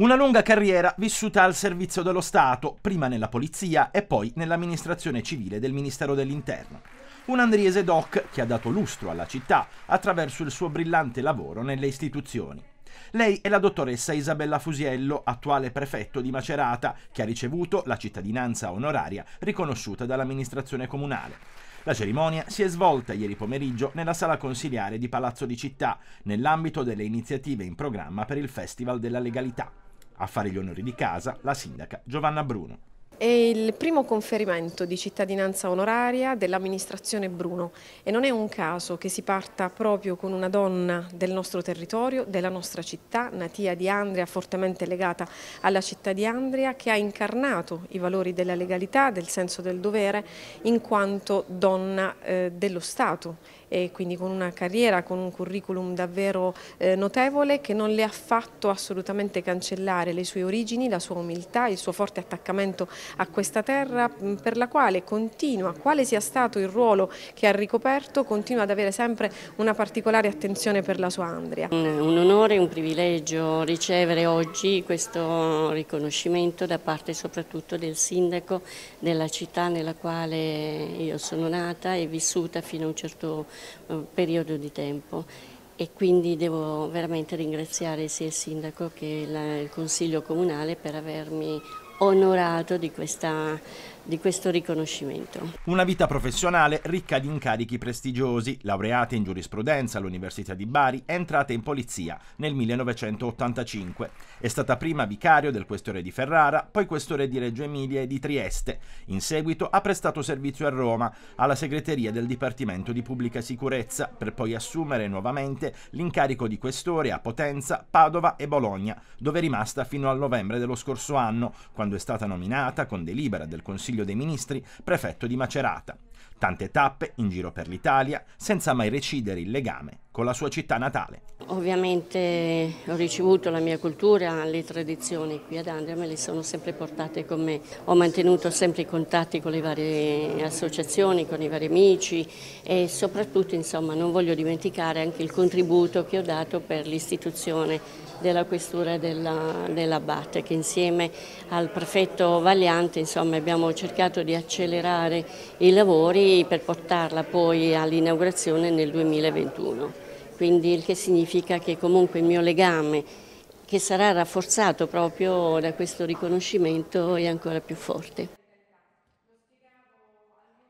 Una lunga carriera vissuta al servizio dello Stato, prima nella polizia e poi nell'amministrazione civile del Ministero dell'Interno. Un andriese doc che ha dato lustro alla città attraverso il suo brillante lavoro nelle istituzioni. Lei è la dottoressa Isabella Fusiello, attuale prefetto di Macerata, che ha ricevuto la cittadinanza onoraria riconosciuta dall'amministrazione comunale. La cerimonia si è svolta ieri pomeriggio nella sala consiliare di Palazzo di Città, nell'ambito delle iniziative in programma per il Festival della Legalità. A fare gli onori di casa, la sindaca Giovanna Bruno. È il primo conferimento di cittadinanza onoraria dell'amministrazione Bruno e non è un caso che si parta proprio con una donna del nostro territorio, della nostra città, natia di Andria, fortemente legata alla città di Andria, che ha incarnato i valori della legalità, del senso del dovere, in quanto donna eh, dello Stato e quindi con una carriera, con un curriculum davvero eh, notevole che non le ha fatto assolutamente cancellare le sue origini, la sua umiltà, il suo forte attaccamento a questa terra mm, per la quale continua, quale sia stato il ruolo che ha ricoperto, continua ad avere sempre una particolare attenzione per la sua Andria. Un onore e un privilegio ricevere oggi questo riconoscimento da parte soprattutto del sindaco della città nella quale io sono nata e vissuta fino a un certo eh, periodo di tempo e quindi devo veramente ringraziare sia il sindaco che il consiglio comunale per avermi onorato di, questa, di questo riconoscimento. Una vita professionale ricca di incarichi prestigiosi, laureata in giurisprudenza all'Università di Bari, è entrata in polizia nel 1985. È stata prima vicario del questore di Ferrara, poi questore di Reggio Emilia e di Trieste. In seguito ha prestato servizio a Roma, alla segreteria del Dipartimento di Pubblica Sicurezza, per poi assumere nuovamente l'incarico di questore a Potenza, Padova e Bologna, dove è rimasta fino al novembre dello scorso anno, quando quando è stata nominata, con delibera del Consiglio dei Ministri, prefetto di Macerata, tante tappe in giro per l'Italia, senza mai recidere il legame con la sua città natale. Ovviamente ho ricevuto la mia cultura, le tradizioni qui ad Andria, me le sono sempre portate con me. Ho mantenuto sempre i contatti con le varie associazioni, con i vari amici e soprattutto insomma, non voglio dimenticare anche il contributo che ho dato per l'istituzione della questura della, dell'Abbate che insieme al prefetto Valiante insomma, abbiamo cercato di accelerare il lavoro lavori per portarla poi all'inaugurazione nel 2021. Quindi il che significa che comunque il mio legame, che sarà rafforzato proprio da questo riconoscimento, è ancora più forte.